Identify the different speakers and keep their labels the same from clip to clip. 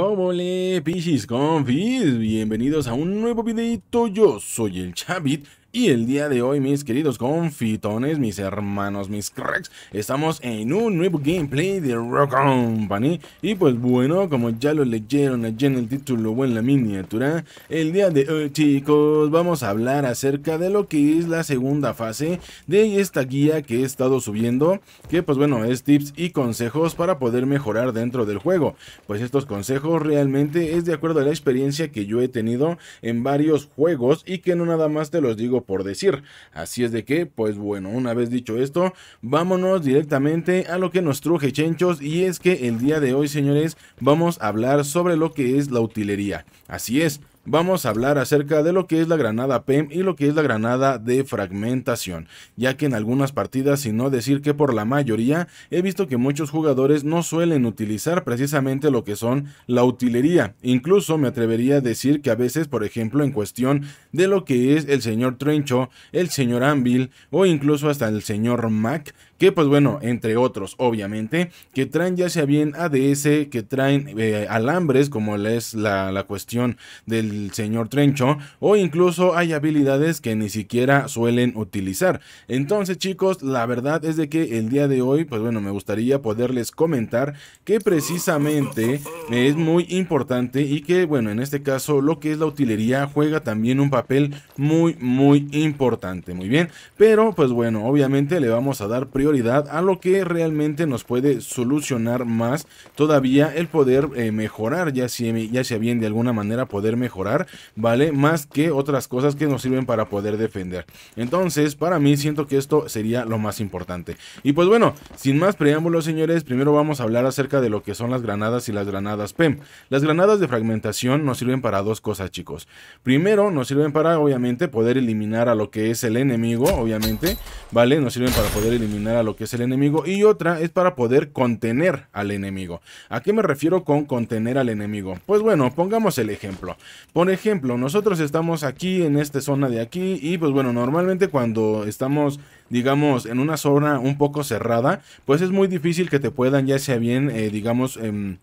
Speaker 1: mole, Pichis Confis, bienvenidos a un nuevo videito, yo soy el Chavit y el día de hoy, mis queridos confitones, mis hermanos, mis cracks, estamos en un nuevo gameplay de Rock Company. Y pues bueno, como ya lo leyeron allí en el título o en la miniatura, el día de hoy, chicos, vamos a hablar acerca de lo que es la segunda fase de esta guía que he estado subiendo. Que pues bueno, es tips y consejos para poder mejorar dentro del juego. Pues estos consejos realmente es de acuerdo a la experiencia que yo he tenido en varios juegos y que no nada más te los digo por decir. Así es de que, pues bueno, una vez dicho esto, vámonos directamente a lo que nos truje chenchos y es que el día de hoy, señores, vamos a hablar sobre lo que es la utilería. Así es vamos a hablar acerca de lo que es la granada PEM y lo que es la granada de fragmentación, ya que en algunas partidas, si no decir que por la mayoría, he visto que muchos jugadores no suelen utilizar precisamente lo que son la utilería, incluso me atrevería a decir que a veces, por ejemplo, en cuestión de lo que es el señor Trencho, el señor Anvil o incluso hasta el señor Mac, que pues bueno, entre otros obviamente, que traen ya sea bien ADS, que traen eh, alambres como es la, la cuestión del señor Trencho, o incluso hay habilidades que ni siquiera suelen utilizar. Entonces chicos, la verdad es de que el día de hoy, pues bueno, me gustaría poderles comentar que precisamente es muy importante y que bueno, en este caso lo que es la utilería juega también un papel muy, muy importante. Muy bien, pero pues bueno, obviamente le vamos a dar prioridad a lo que realmente nos puede solucionar más todavía el poder eh, mejorar, ya, si, ya sea bien de alguna manera poder mejorar, ¿vale? Más que otras cosas que nos sirven para poder defender. Entonces, para mí siento que esto sería lo más importante. Y pues bueno, sin más preámbulos, señores, primero vamos a hablar acerca de lo que son las granadas y las granadas PEM. Las granadas de fragmentación nos sirven para dos cosas, chicos. Primero, nos sirven para, obviamente, poder eliminar a lo que es el enemigo, obviamente, ¿vale? Nos sirven para poder eliminar a lo que es el enemigo y otra es para poder contener al enemigo. ¿A qué me refiero con contener al enemigo? Pues bueno, pongamos el ejemplo. Por ejemplo, nosotros estamos aquí en esta zona de aquí y pues bueno, normalmente cuando estamos digamos en una zona un poco cerrada, pues es muy difícil que te puedan ya sea bien eh, digamos en em,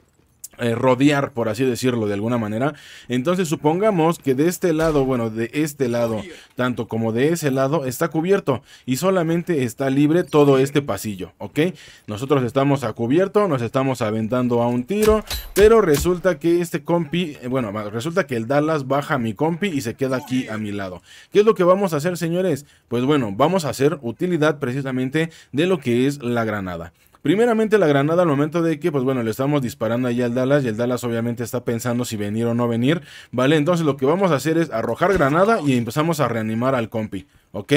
Speaker 1: eh, rodear, por así decirlo, de alguna manera. Entonces supongamos que de este lado, bueno, de este lado, tanto como de ese lado, está cubierto y solamente está libre todo este pasillo, ¿ok? Nosotros estamos a cubierto, nos estamos aventando a un tiro, pero resulta que este compi, eh, bueno, resulta que el Dallas baja a mi compi y se queda aquí a mi lado. ¿Qué es lo que vamos a hacer, señores? Pues bueno, vamos a hacer utilidad precisamente de lo que es la granada. Primeramente la granada al momento de que, pues bueno, le estamos disparando allá al Dallas y el Dallas obviamente está pensando si venir o no venir, ¿vale? Entonces lo que vamos a hacer es arrojar granada y empezamos a reanimar al compi, ¿ok?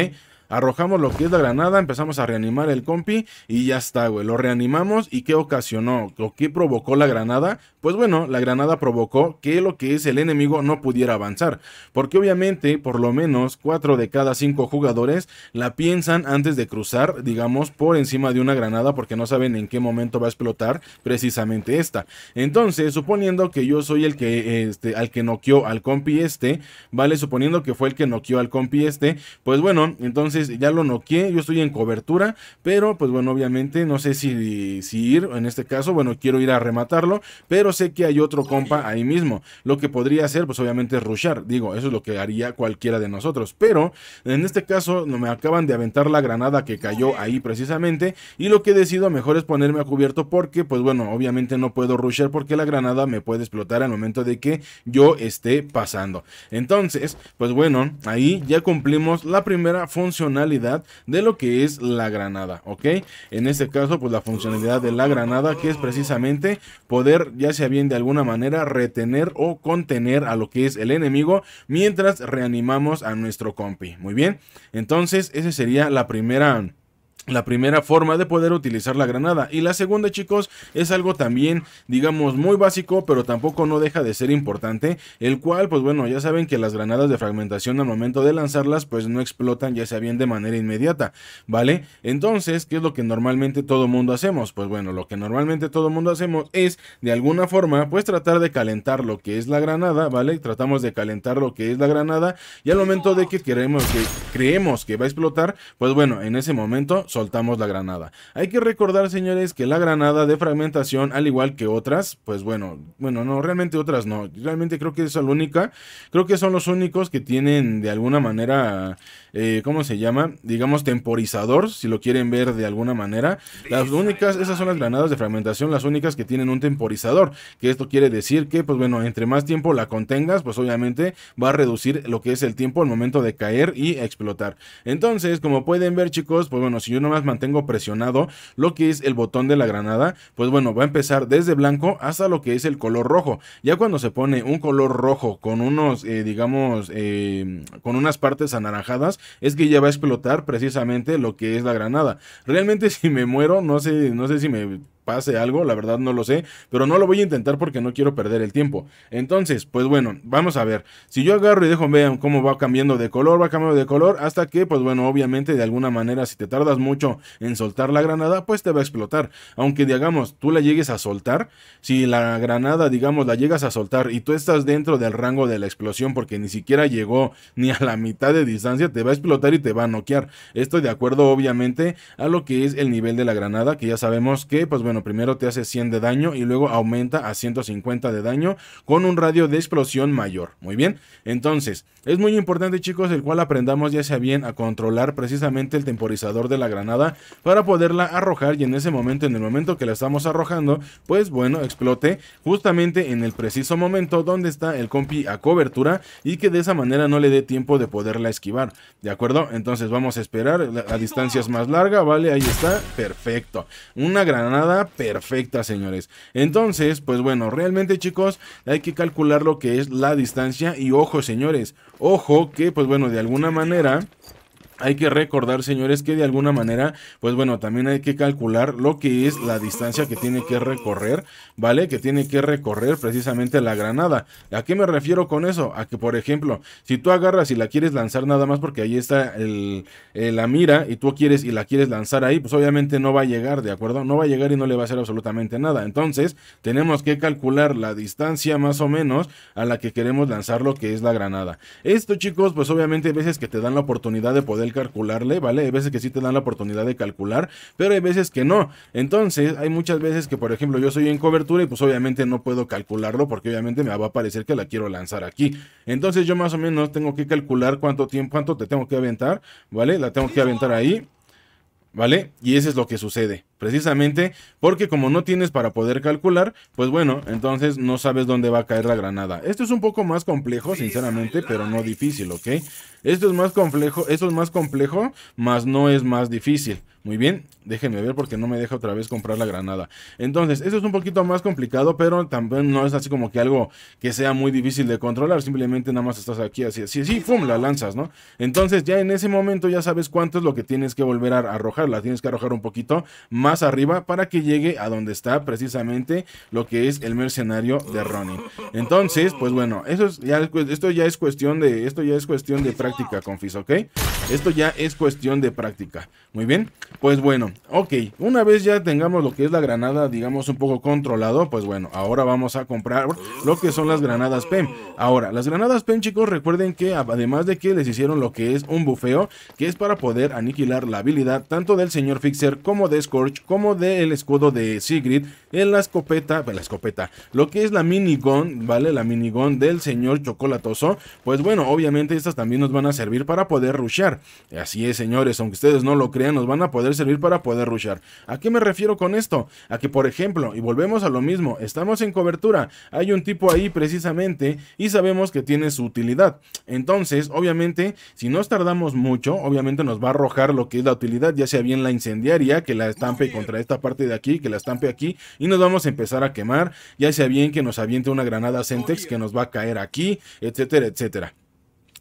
Speaker 1: Arrojamos lo que es la granada, empezamos a reanimar el compi y ya está, güey. Lo reanimamos y qué ocasionó o qué provocó la granada. Pues bueno, la granada provocó que lo que es el enemigo no pudiera avanzar, porque obviamente por lo menos 4 de cada 5 jugadores la piensan antes de cruzar, digamos, por encima de una granada porque no saben en qué momento va a explotar precisamente esta. Entonces, suponiendo que yo soy el que, este, al que noqueó al compi este, ¿vale? Suponiendo que fue el que noqueó al compi este, pues bueno, entonces ya lo noqueé, yo estoy en cobertura, pero pues bueno, obviamente no sé si, si ir, en este caso, bueno, quiero ir a rematarlo, pero sé que hay otro compa ahí mismo. Lo que podría hacer, pues obviamente es rushar. Digo, eso es lo que haría cualquiera de nosotros. Pero en este caso no me acaban de aventar la granada que cayó ahí precisamente. Y lo que decido mejor es ponerme a cubierto porque, pues bueno, obviamente no puedo rushar porque la granada me puede explotar al momento de que yo esté pasando. Entonces, pues bueno, ahí ya cumplimos la primera funcionalidad de lo que es la granada, ¿ok? En este caso, pues la funcionalidad de la granada que es precisamente poder ya sea bien de alguna manera retener o contener a lo que es el enemigo mientras reanimamos a nuestro compi. Muy bien, entonces esa sería la primera la primera forma de poder utilizar la granada. Y la segunda, chicos, es algo también, digamos, muy básico, pero tampoco no deja de ser importante. El cual, pues bueno, ya saben que las granadas de fragmentación al momento de lanzarlas, pues no explotan, ya sea bien de manera inmediata, ¿vale? Entonces, ¿qué es lo que normalmente todo mundo hacemos? Pues bueno, lo que normalmente todo mundo hacemos es, de alguna forma, pues tratar de calentar lo que es la granada, ¿vale? Tratamos de calentar lo que es la granada y al momento de que queremos que creemos que va a explotar, pues bueno, en ese momento soltamos la granada. Hay que recordar, señores, que la granada de fragmentación, al igual que otras, pues bueno, bueno, no, realmente otras no. Realmente creo que es la única. Creo que son los únicos que tienen de alguna manera, eh, ¿cómo se llama? Digamos temporizador, si lo quieren ver de alguna manera. Las únicas, esas son las granadas de fragmentación, las únicas que tienen un temporizador. Que esto quiere decir que, pues bueno, entre más tiempo la contengas, pues obviamente va a reducir lo que es el tiempo al momento de caer y explotar. Entonces, como pueden ver, chicos, pues bueno, si yo nomás mantengo presionado lo que es el botón de la granada, pues bueno, va a empezar desde blanco hasta lo que es el color rojo. Ya cuando se pone un color rojo con unos, eh, digamos, em, con unas partes anaranjadas, es que ya va a explotar precisamente lo que es la granada. Realmente si me muero, no sé, no sé si me pase algo, la verdad no lo sé, pero no lo voy a intentar porque no quiero perder el tiempo. Entonces, pues bueno, vamos a ver. Si yo agarro y dejo, vean cómo va cambiando de color, va cambiando de color, hasta que, pues bueno, obviamente de alguna manera, si te tardas mucho en soltar la granada, pues te va a explotar. Aunque digamos, tú la llegues a soltar, si la granada, digamos, la llegas a soltar y tú estás dentro del rango de la explosión porque ni siquiera llegó ni a la mitad de distancia, te va a explotar y te va a noquear. Estoy de acuerdo, obviamente, a lo que es el nivel de la granada, que ya sabemos que, pues bueno, primero te hace 100 de daño y luego aumenta a 150 de daño con un radio de explosión mayor. Muy bien, entonces es muy importante chicos el cual aprendamos ya sea bien a controlar precisamente el temporizador de la granada para poderla arrojar y en ese momento, en el momento que la estamos arrojando, pues bueno, explote justamente en el preciso momento donde está el compi a cobertura y que de esa manera no le dé tiempo de poderla esquivar. ¿De acuerdo? Entonces vamos a esperar, A la distancia es más larga, ¿vale? Ahí está, perfecto. Una granada perfecta, señores. Entonces, pues bueno, realmente chicos, hay que calcular lo que es la distancia y ojo, señores, ojo que pues bueno, de alguna manera... Hay que recordar, señores, que de alguna manera, pues bueno, también hay que calcular lo que es la distancia que tiene que recorrer, ¿vale? Que tiene que recorrer precisamente la granada. ¿A qué me refiero con eso? A que, por ejemplo, si tú agarras y la quieres lanzar nada más porque ahí está eh, la mira y tú quieres y la quieres lanzar ahí, pues obviamente no va a llegar, ¿de acuerdo? No va a llegar y no le va a hacer absolutamente nada. Entonces, tenemos que calcular la distancia más o menos a la que queremos lanzar lo que es la granada. Esto, chicos, pues obviamente hay veces que te dan la oportunidad de poder calcularle, ¿vale? Hay veces que sí te dan la oportunidad de calcular, pero hay veces que no. Entonces, hay muchas veces que, por ejemplo, yo soy en cobertura y pues obviamente no puedo calcularlo porque obviamente me va a parecer que la quiero lanzar aquí. Entonces, yo más o menos tengo que calcular cuánto tiempo, cuánto te tengo que aventar, ¿vale? La tengo que aventar ahí, ¿vale? Y eso es lo que sucede precisamente porque como no tienes para poder calcular, pues bueno, entonces no sabes dónde va a caer la granada. Esto es un poco más complejo, sinceramente, pero no difícil, ¿ok? Esto es más complejo, esto es más complejo, más no es más difícil. Muy bien, déjenme ver porque no me deja otra vez comprar la granada. Entonces, esto es un poquito más complicado, pero también no es así como que algo que sea muy difícil de controlar. Simplemente nada más estás aquí así, así, así, pum... La lanzas, ¿no? Entonces, ya en ese momento ya sabes cuánto es lo que tienes que volver a arrojar. La tienes que arrojar un poquito más arriba para que llegue a donde está precisamente lo que es el mercenario de Ronnie, Entonces, pues bueno, eso es ya, esto ya es cuestión de esto ya es cuestión de práctica, confis, ¿ok? Esto ya es cuestión de práctica. Muy bien, pues bueno, ok. Una vez ya tengamos lo que es la granada, digamos un poco controlado, pues bueno, ahora vamos a comprar lo que son las granadas PEM. Ahora, las granadas PEM, chicos, recuerden que además de que les hicieron lo que es un bufeo, que es para poder aniquilar la habilidad tanto del señor Fixer como de Scorch como del escudo de Sigrid en la escopeta, la escopeta, lo que es la minigun, ¿vale? La minigun del señor chocolatoso. Pues bueno, obviamente estas también nos van a servir para poder rushear. Así es, señores, aunque ustedes no lo crean, nos van a poder servir para poder rushear. ¿A qué me refiero con esto? A que, por ejemplo, y volvemos a lo mismo, estamos en cobertura, hay un tipo ahí precisamente y sabemos que tiene su utilidad. Entonces, obviamente, si nos tardamos mucho, obviamente nos va a arrojar lo que es la utilidad, ya sea bien la incendiaria, que la estampa contra esta parte de aquí, que la estampe aquí y nos vamos a empezar a quemar, ya sea bien que nos aviente una granada centex que nos va a caer aquí, etcétera, etcétera.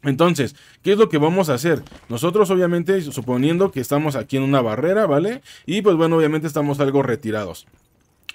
Speaker 1: Entonces, ¿qué es lo que vamos a hacer? Nosotros obviamente, suponiendo que estamos aquí en una barrera, ¿vale? Y pues bueno, obviamente estamos algo retirados.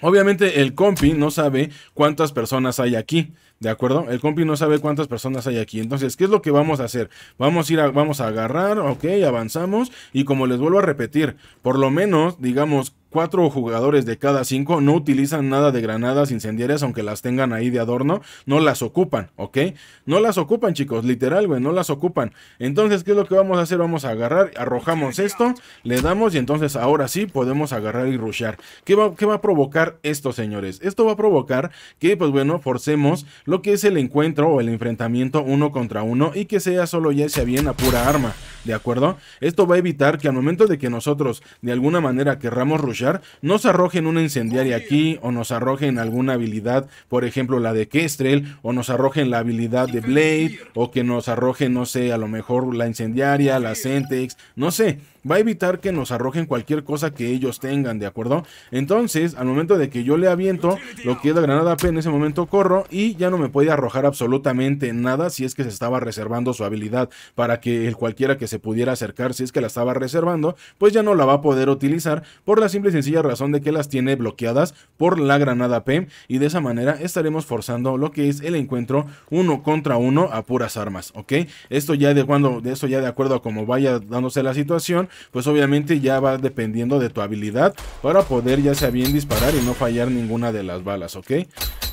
Speaker 1: Obviamente el compi no sabe cuántas personas hay aquí. ¿De acuerdo? El compi no sabe cuántas personas hay aquí. Entonces, ¿qué es lo que vamos a hacer? Vamos a ir vamos a agarrar, ok, avanzamos. Y como les vuelvo a repetir, por lo menos, digamos, cuatro jugadores de cada cinco no utilizan nada de granadas incendiarias, aunque las tengan ahí de adorno, no las ocupan, ¿ok? No las ocupan, chicos, literal, güey, no las ocupan. Entonces, ¿qué es lo que vamos a hacer? Vamos a agarrar, arrojamos esto, le damos y entonces ahora sí podemos agarrar y rushear. ¿Qué va, qué va a provocar esto, señores? Esto va a provocar que, pues bueno, forcemos lo que es el encuentro o el enfrentamiento uno contra uno y que sea solo ya sea bien a pura arma, ¿de acuerdo? Esto va a evitar que al momento de que nosotros de alguna manera querramos rushar, nos arrojen una incendiaria aquí o nos arrojen alguna habilidad, por ejemplo la de Kestrel o nos arrojen la habilidad de Blade o que nos arrojen, no sé, a lo mejor la incendiaria, la Sentex, no sé va a evitar que nos arrojen cualquier cosa que ellos tengan, ¿de acuerdo? Entonces, al momento de que yo le aviento lo que es la granada P, en ese momento corro y ya no me puede arrojar absolutamente nada si es que se estaba reservando su habilidad para que el cualquiera que se pudiera acercar, si es que la estaba reservando, pues ya no la va a poder utilizar por la simple y sencilla razón de que las tiene bloqueadas por la granada P y de esa manera estaremos forzando lo que es el encuentro uno contra uno a puras armas, ¿ok? Esto ya de cuando, de esto ya de acuerdo a cómo vaya dándose la situación, pues obviamente ya va dependiendo de tu habilidad para poder ya sea bien disparar y no fallar ninguna de las balas, ¿ok?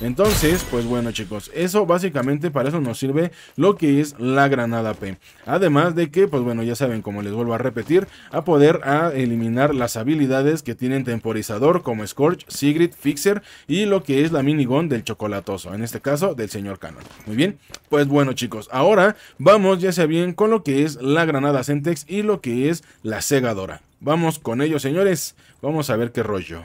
Speaker 1: Entonces, pues bueno chicos, eso básicamente para eso nos sirve lo que es la granada P. Además de que, pues bueno, ya saben, como les vuelvo a repetir, a poder a eliminar las habilidades que tienen temporizador como Scorch, Sigrid, Fixer y lo que es la minigun del chocolatoso, en este caso del señor Canon. Muy bien, pues bueno chicos, ahora vamos ya sea bien con lo que es la granada Centex y lo que es la segadora. Vamos con ello, señores. Vamos a ver qué rollo.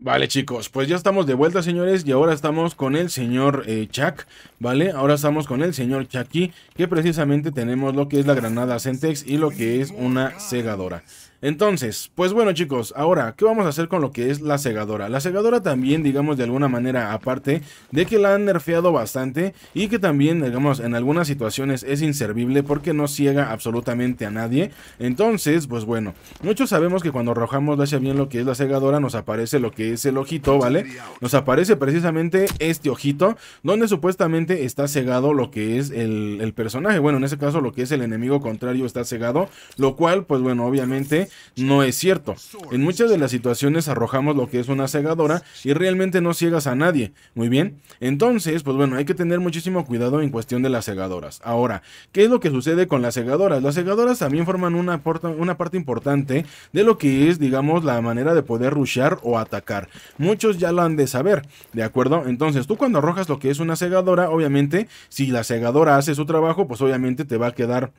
Speaker 1: Vale chicos, pues ya estamos de vuelta señores y ahora estamos con el señor eh, Chuck, ¿vale? Ahora estamos con el señor Chucky que precisamente tenemos lo que es la granada Centex y lo que es una segadora entonces, pues bueno chicos, ahora, ¿qué vamos a hacer con lo que es la segadora? La segadora también, digamos de alguna manera, aparte de que la han nerfeado bastante y que también, digamos, en algunas situaciones es inservible porque no ciega absolutamente a nadie. Entonces, pues bueno, muchos sabemos que cuando arrojamos hacia bien lo que es la cegadora nos aparece lo que es el ojito, ¿vale? Nos aparece precisamente este ojito donde supuestamente está cegado lo que es el, el personaje. Bueno, en ese caso lo que es el enemigo contrario está cegado, lo cual, pues bueno, obviamente no es cierto. En muchas de las situaciones arrojamos lo que es una cegadora y realmente no ciegas a nadie. Muy bien, entonces, pues bueno, hay que tener muchísimo cuidado en cuestión de las cegadoras. Ahora, ¿qué es lo que sucede con las cegadoras? Las cegadoras también forman una, una parte importante de lo que es, digamos, la manera de poder rushear o atacar. Muchos ya lo han de saber, ¿de acuerdo? Entonces, tú cuando arrojas lo que es una cegadora, obviamente, si la cegadora hace su trabajo, pues obviamente te va a quedar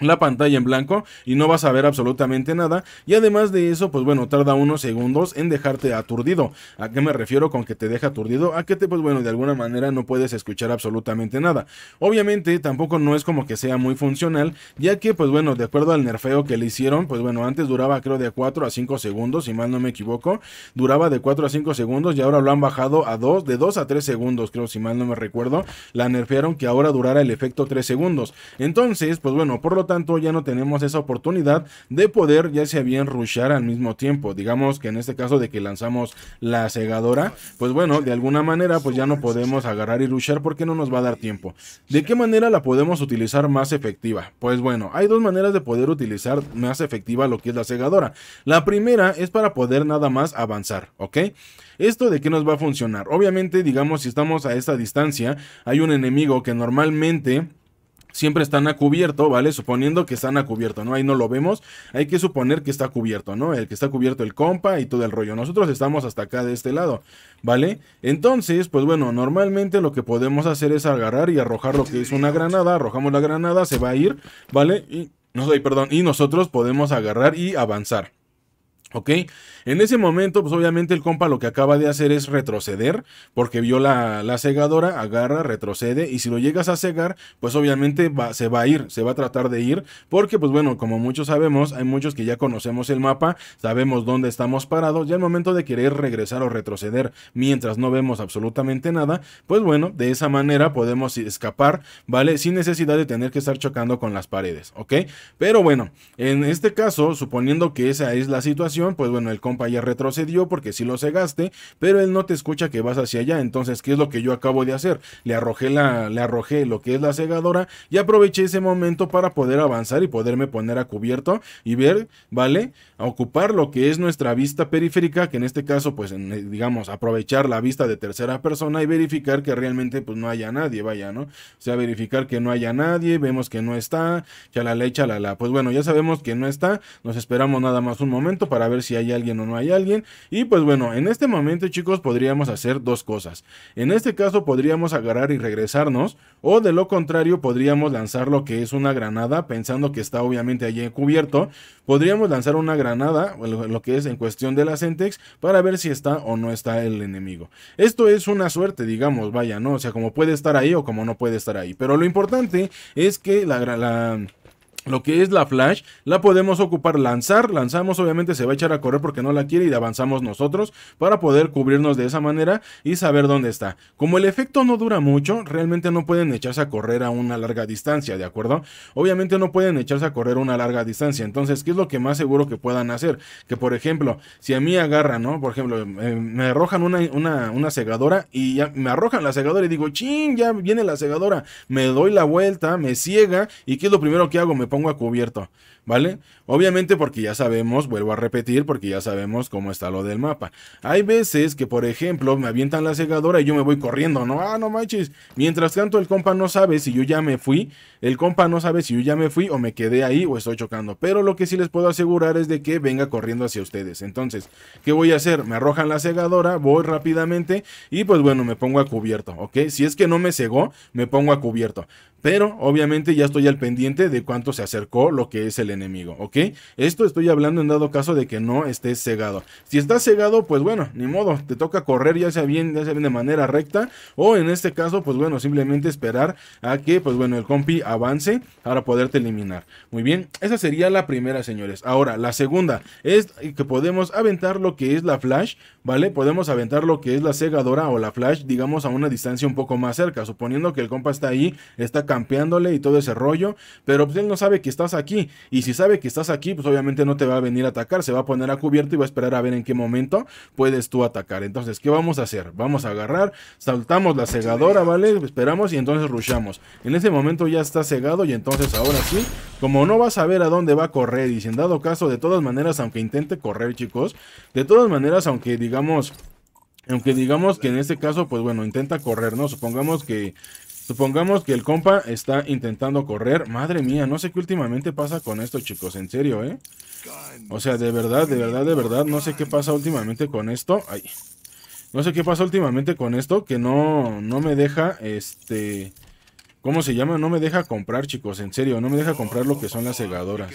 Speaker 1: la pantalla en blanco y no vas a ver absolutamente nada y además de eso pues bueno tarda unos segundos en dejarte aturdido a qué me refiero con que te deja aturdido a que te pues bueno de alguna manera no puedes escuchar absolutamente nada obviamente tampoco no es como que sea muy funcional ya que pues bueno de acuerdo al nerfeo que le hicieron pues bueno antes duraba creo de 4 a 5 segundos si mal no me equivoco duraba de 4 a 5 segundos y ahora lo han bajado a 2 de 2 a 3 segundos creo si mal no me recuerdo la nerfearon que ahora durara el efecto 3 segundos entonces pues bueno por lo tanto ya no tenemos esa oportunidad de poder ya sea bien rushar al mismo tiempo. Digamos que en este caso de que lanzamos la segadora, pues bueno, de alguna manera pues ya no podemos agarrar y rushar porque no nos va a dar tiempo. ¿De qué manera la podemos utilizar más efectiva? Pues bueno, hay dos maneras de poder utilizar más efectiva lo que es la segadora. La primera es para poder nada más avanzar, ¿ok? ¿Esto de qué nos va a funcionar? Obviamente, digamos, si estamos a esta distancia, hay un enemigo que normalmente siempre están a cubierto, ¿vale? Suponiendo que están a cubierto, ¿no? Ahí no lo vemos. Hay que suponer que está cubierto, ¿no? El que está cubierto el compa y todo el rollo. Nosotros estamos hasta acá de este lado, ¿vale? Entonces, pues bueno, normalmente lo que podemos hacer es agarrar y arrojar lo que es una granada. Arrojamos la granada, se va a ir, ¿vale? Y, no, perdón, y nosotros podemos agarrar y avanzar. ¿Ok? En ese momento, pues obviamente el compa lo que acaba de hacer es retroceder, porque vio la, la cegadora, agarra, retrocede, y si lo llegas a cegar, pues obviamente se va a ir, se va a tratar de ir, porque pues bueno, como muchos sabemos, hay muchos que ya conocemos el mapa, sabemos dónde estamos parados, ya al momento de querer regresar o retroceder mientras no vemos absolutamente nada, pues bueno, de esa manera podemos escapar, ¿vale? Sin necesidad de tener que estar chocando con las paredes, ¿ok? Pero bueno, en este caso, suponiendo que esa es la situación, pues bueno, el compa ya retrocedió porque si lo cegaste, pero él no te escucha que vas hacia allá. Entonces, ¿qué es lo que yo acabo de hacer? Le arrojé, la, le arrojé lo que es la cegadora y aproveché ese momento para poder avanzar y poderme poner a cubierto y ver, ¿vale? A ocupar lo que es nuestra vista periférica, que en este caso, pues, eh, digamos, aprovechar la vista de tercera persona y verificar que realmente, pues, no haya nadie, vaya, ¿no? O sea, verificar que no haya nadie, vemos que no está, ya la la la Pues bueno, ya sabemos que no está, nos esperamos nada más un momento para ver ver si hay alguien o no hay alguien. Y pues bueno, en este momento chicos podríamos hacer dos cosas. En este caso podríamos agarrar y regresarnos o de lo contrario podríamos lanzar lo que es una granada pensando que está obviamente allí cubierto Podríamos lanzar una granada, lo que es en cuestión de la Sentex, para ver si está o no está el enemigo. Esto es una suerte, digamos, vaya, ¿no? O sea, como puede estar ahí o como no puede estar ahí. Pero lo importante es que la... la lo que es la flash, la podemos ocupar lanzar, lanzamos obviamente se va a echar a correr porque no la quiere y avanzamos nosotros para poder cubrirnos de esa manera y saber dónde está. Como el efecto no dura mucho, realmente no pueden echarse a correr a una larga distancia, ¿de acuerdo? Obviamente no pueden echarse a correr a una larga distancia, entonces, ¿qué es lo que más seguro que puedan hacer? Que por ejemplo, si a mí agarran, ¿no? Por ejemplo, me arrojan una, una, segadora y ya me arrojan la segadora y digo, ching, ya viene la segadora, me doy la vuelta, me ciega y ¿qué es lo primero que hago? Me pongo a cubierto, ¿vale? Obviamente porque ya sabemos, vuelvo a repetir, porque ya sabemos cómo está lo del mapa. Hay veces que, por ejemplo, me avientan la segadora y yo me voy corriendo, ¿no? Ah, no manches. Mientras tanto, el compa no sabe si yo ya me fui, el compa no sabe si yo ya me fui o me quedé ahí o estoy chocando. Pero lo que sí les puedo asegurar es de que venga corriendo hacia ustedes. Entonces, ¿qué voy a hacer? Me arrojan la segadora, voy rápidamente y pues bueno, me pongo a cubierto, ¿ok? Si es que no me cegó, me pongo a cubierto. Pero obviamente ya estoy al pendiente de cuánto se acercó lo que es el enemigo, ¿ok? Esto estoy hablando en dado caso de que no estés cegado. Si estás cegado, pues bueno, ni modo, te toca correr ya sea bien, ya sea de manera recta o en este caso, pues bueno, simplemente esperar a que, pues bueno, el compi avance para poderte eliminar. Muy bien, esa sería la primera, señores. Ahora, la segunda es que podemos aventar lo que es la flash, ¿vale? Podemos aventar lo que es la cegadora o la flash, digamos, a una distancia un poco más cerca, suponiendo que el compa está ahí, está campeándole y todo ese rollo, pero pues, él no sabe que estás aquí, y si sabe que estás aquí, pues obviamente no te va a venir a atacar, se va a poner a cubierto y va a esperar a ver en qué momento puedes tú atacar. Entonces, ¿qué vamos a hacer? Vamos a agarrar, saltamos la segadora, ¿vale? Esperamos y entonces rushamos. En ese momento ya está cegado y entonces ahora sí, como no va a saber a dónde va a correr y si en dado caso, de todas maneras, aunque intente correr, chicos, de todas maneras, aunque digamos... Aunque digamos que en este caso, pues bueno, intenta correr, ¿no? Supongamos que Supongamos que el compa está intentando correr. Madre mía, no sé qué últimamente pasa con esto, chicos. En serio, ¿eh? O sea, de verdad, de verdad, de verdad. No sé qué pasa últimamente con esto. Ay. No sé qué pasa últimamente con esto. Que no, no me deja, este... ¿Cómo se llama? No me deja comprar, chicos. En serio, no me deja comprar lo que son las segadoras.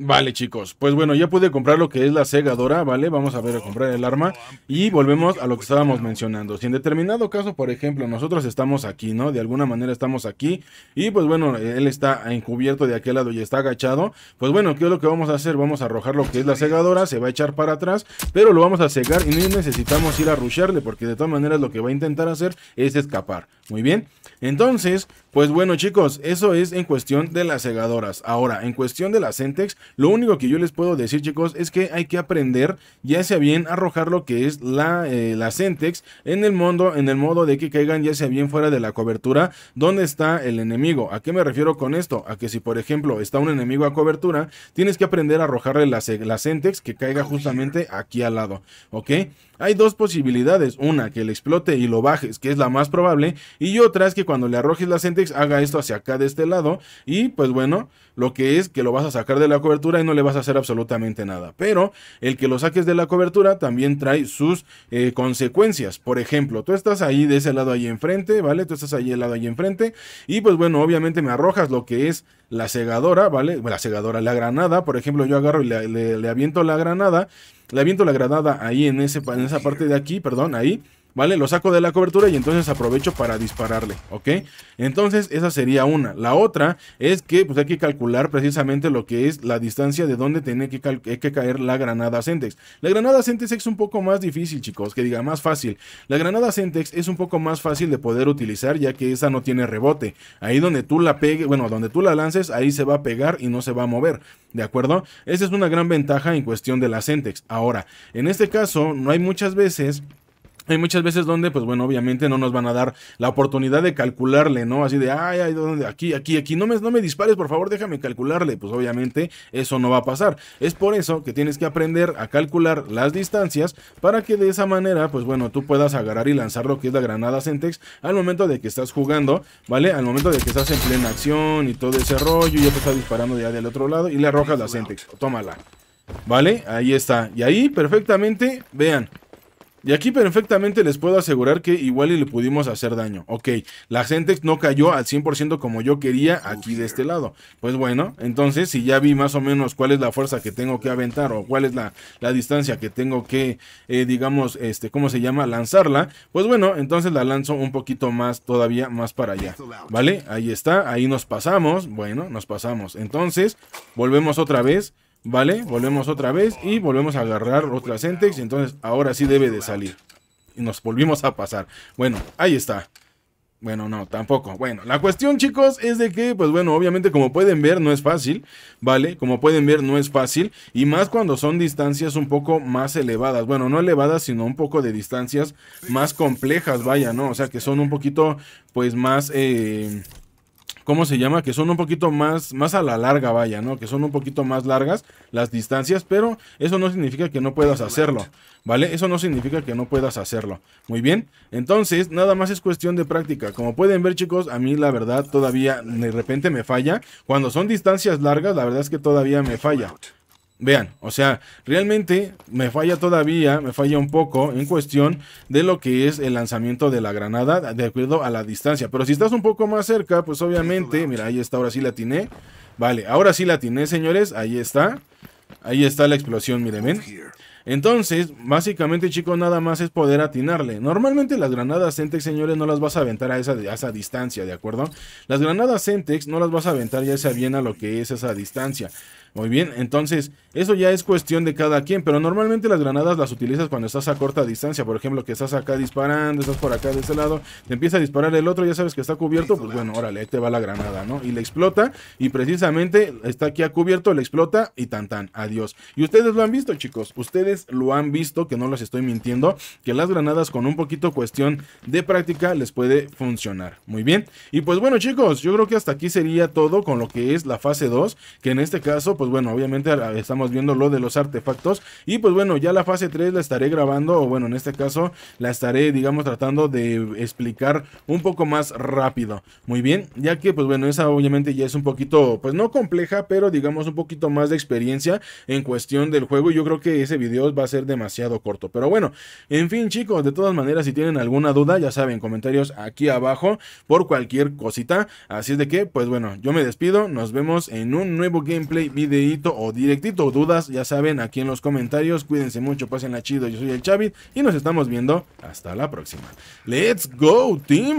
Speaker 1: Vale, chicos. Pues bueno, ya pude comprar lo que es la segadora, ¿vale? Vamos a ver a comprar el arma. Y volvemos a lo que estábamos mencionando. Si en determinado caso, por ejemplo, nosotros estamos aquí, ¿no? De alguna manera estamos aquí. Y pues bueno, él está encubierto de aquel lado y está agachado. Pues bueno, ¿qué es lo que vamos a hacer? Vamos a arrojar lo que es la segadora. Se va a echar para atrás. Pero lo vamos a cegar y no necesitamos ir a rusharle. Porque de todas maneras lo que va a intentar hacer es escapar. Muy bien. Entonces, pues bueno chicos, eso es en cuestión de las segadoras. Ahora, en cuestión de las Centex, lo único que yo les puedo decir chicos es que hay que aprender ya sea bien arrojar lo que es la, eh, la Centex en el, mundo, en el modo de que caigan ya sea bien fuera de la cobertura donde está el enemigo. ¿A qué me refiero con esto? A que si por ejemplo está un enemigo a cobertura, tienes que aprender a arrojarle la, la Centex que caiga justamente aquí al lado. ¿Ok? Hay dos posibilidades. Una, que le explote y lo bajes, que es la más probable. Y otra es que cuando le arrojes la Centex haga esto hacia acá de este lado y pues bueno, lo que es que lo vas a sacar de la cobertura y no le vas a hacer absolutamente nada. Pero el que lo saques de la cobertura también trae sus eh, consecuencias. Por ejemplo, tú estás ahí de ese lado ahí enfrente, ¿vale? Tú estás ahí el lado ahí enfrente y pues bueno, obviamente me arrojas lo que es la segadora, ¿vale? la segadora, la granada, por ejemplo, yo agarro y le, aviento la granada, le aviento la granada ahí en, ese, en esa parte de aquí, perdón, ahí ¿vale? Lo saco de la cobertura y entonces aprovecho para dispararle, ¿ok? Entonces esa sería una. La otra es que pues hay que calcular precisamente lo que es la distancia de donde tiene que, eh, que caer la granada Sentex. La granada Sentex es un poco más difícil, chicos, que diga más fácil. La granada Sentex es un poco más fácil de poder utilizar ya que esa no tiene rebote. Ahí donde tú la pegues, bueno, donde tú la lances, ahí se va a pegar y no se va a mover, ¿de acuerdo? Esa es una gran ventaja en cuestión de la Sentex. Ahora, en este caso, no hay muchas veces hay muchas veces donde, pues bueno, obviamente no nos van a dar la oportunidad de calcularle, ¿no? Así de, ay, ay, aquí, aquí, aquí, no me, no me dispares, por favor, déjame calcularle. Pues obviamente eso no va a pasar. Es por eso que tienes que aprender a calcular las distancias para que de esa manera, pues bueno, tú puedas agarrar y lanzar lo que es la granada Sentex al momento de que estás jugando, ¿vale? Al momento de que estás en plena acción y todo ese rollo, y ya te está disparando ya del otro lado y le arrojas la Sentex. Tómala. ¿Vale? Ahí está. Y ahí perfectamente, vean, y aquí perfectamente les puedo asegurar que igual y le pudimos hacer daño. Ok, la Gentex no cayó al 100% como yo quería aquí de este lado. Pues bueno, entonces si ya vi más o menos cuál es la fuerza que tengo que aventar o cuál es la, la distancia que tengo que, eh, digamos, este, ¿cómo se llama? Lanzarla. Pues bueno, entonces la lanzo un poquito más, todavía más para allá. ¿Vale? Ahí está, ahí nos pasamos. Bueno, nos pasamos. Entonces, volvemos otra vez. Vale, volvemos otra vez y volvemos a agarrar otra Y Entonces ahora sí debe de salir. Y nos volvimos a pasar. Bueno, ahí está. Bueno, no, tampoco. Bueno, la cuestión, chicos, es de que, pues bueno, obviamente, como pueden ver, no es fácil, ¿vale? Como pueden ver, no es fácil. Y más cuando son distancias un poco más elevadas. Bueno, no elevadas, sino un poco de distancias más complejas, vaya, ¿no? O sea, que son un poquito, pues, más... Eh ¿cómo se llama? Que son un poquito más, más a la larga, vaya, ¿no? Que son un poquito más largas las distancias, pero eso no significa que no puedas hacerlo, ¿vale? Eso no significa que no puedas hacerlo. Muy bien, entonces nada más es cuestión de práctica. Como pueden ver chicos, a mí la verdad todavía de repente me falla. Cuando son distancias largas, la verdad es que todavía me falla. Vean, o sea, realmente me falla todavía, me falla un poco en cuestión de lo que es el lanzamiento de la granada de acuerdo a la distancia. Pero si estás un poco más cerca, pues obviamente, mira, ahí está, ahora sí la atiné. Vale, ahora sí la atiné, señores, ahí está. Ahí está la explosión, miren, ven. Entonces, básicamente, chicos, nada más es poder atinarle. Normalmente las granadas Centex, señores, no las vas a aventar a esa, a esa distancia, ¿de acuerdo? Las granadas Sentex no las vas a aventar ya sea bien a lo que es esa distancia. Muy bien, entonces... Eso ya es cuestión de cada quien, pero normalmente las granadas las utilizas cuando estás a corta distancia. Por ejemplo, que estás acá disparando, estás por acá de ese lado, te empieza a disparar el otro, ya sabes que está cubierto, pues bueno, órale, ahí te va la granada, ¿no? Y le explota, y precisamente está aquí a cubierto, le explota y tan tan, adiós. Y ustedes lo han visto, chicos, ustedes lo han visto, que no los estoy mintiendo, que las granadas con un poquito cuestión de práctica les puede funcionar. Muy bien. Y pues bueno, chicos, yo creo que hasta aquí sería todo con lo que es la fase 2, que en este caso, pues bueno, obviamente ah, estamos viendo lo de los artefactos. Y pues bueno, ya la fase 3 la estaré grabando, o bueno, en este caso la estaré, digamos, tratando de explicar un poco más rápido. Muy bien, ya que pues bueno, esa obviamente ya es un poquito, pues no compleja, pero digamos un poquito más de experiencia en cuestión del juego. Y yo creo que ese video va a ser demasiado corto. Pero bueno, en fin chicos, de todas maneras, si tienen alguna duda, ya saben, comentarios aquí abajo por cualquier cosita. Así es de que, pues bueno, yo me despido, nos vemos en un nuevo gameplay, videito o directito dudas, ya saben, aquí en los comentarios. Cuídense mucho, pasen pásenla chido. Yo soy el Chavit y nos estamos viendo hasta la próxima. ¡Let's go, team!